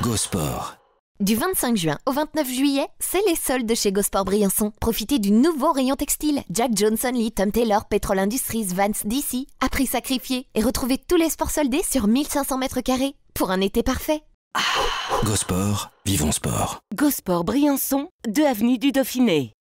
Go Sport. Du 25 juin au 29 juillet, c'est les soldes chez Gosport Briançon. Profitez du nouveau rayon textile. Jack Johnson Lee, Tom Taylor, Petrol Industries, Vance DC, a pris sacrifié. Et retrouvez tous les sports soldés sur 1500 mètres carrés pour un été parfait. GoSport, Go Sport, vivons sport. Go Sport Briançon, 2 avenue du Dauphiné.